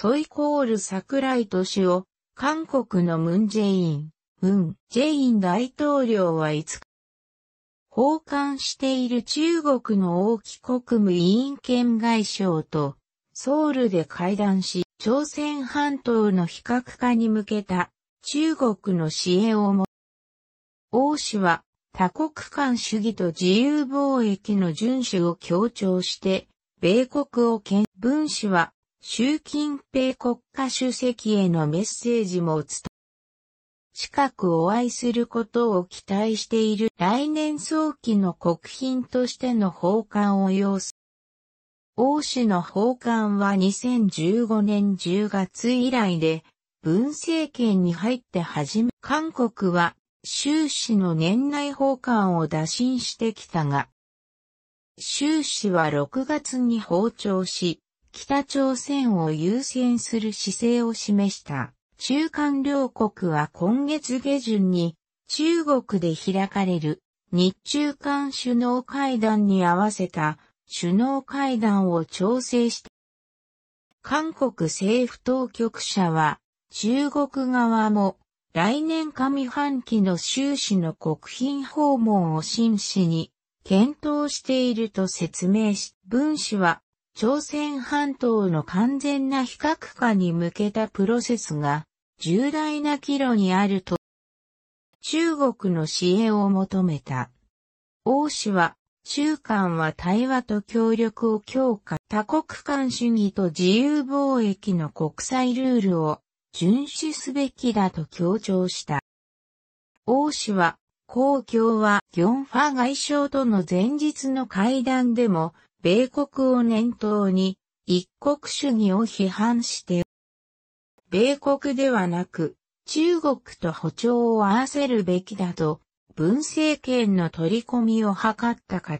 ソイコール桜井敏夫、韓国のムンジェイン、ムンジェイン大統領は5日、訪韓している中国の王毅国務委員兼外相と、ソウルで会談し、朝鮮半島の非核化に向けた中国の支援をも、王氏は多国間主義と自由貿易の遵守を強調して、米国を兼、文氏は習近平国家主席へのメッセージも伝近くお会いすることを期待している来年早期の国賓としての訪韓を要す。王氏の訪韓は2015年10月以来で、文政権に入って初め、韓国は、習氏の年内訪韓を打診してきたが、習氏は6月に訪朝し、北朝鮮を優先する姿勢を示した。中間両国は今月下旬に中国で開かれる日中間首脳会談に合わせた首脳会談を調整した。韓国政府当局者は中国側も来年上半期の終始の国賓訪問を真摯に検討していると説明し、文氏は朝鮮半島の完全な非核化に向けたプロセスが重大な岐路にあると、中国の支援を求めた。王氏は、中間は対話と協力を強化、多国間主義と自由貿易の国際ルールを遵守すべきだと強調した。王氏は、公共はギョンファ外相との前日の会談でも、米国を念頭に、一国主義を批判して、米国ではなく、中国と歩調を合わせるべきだと、文政権の取り込みを図ったか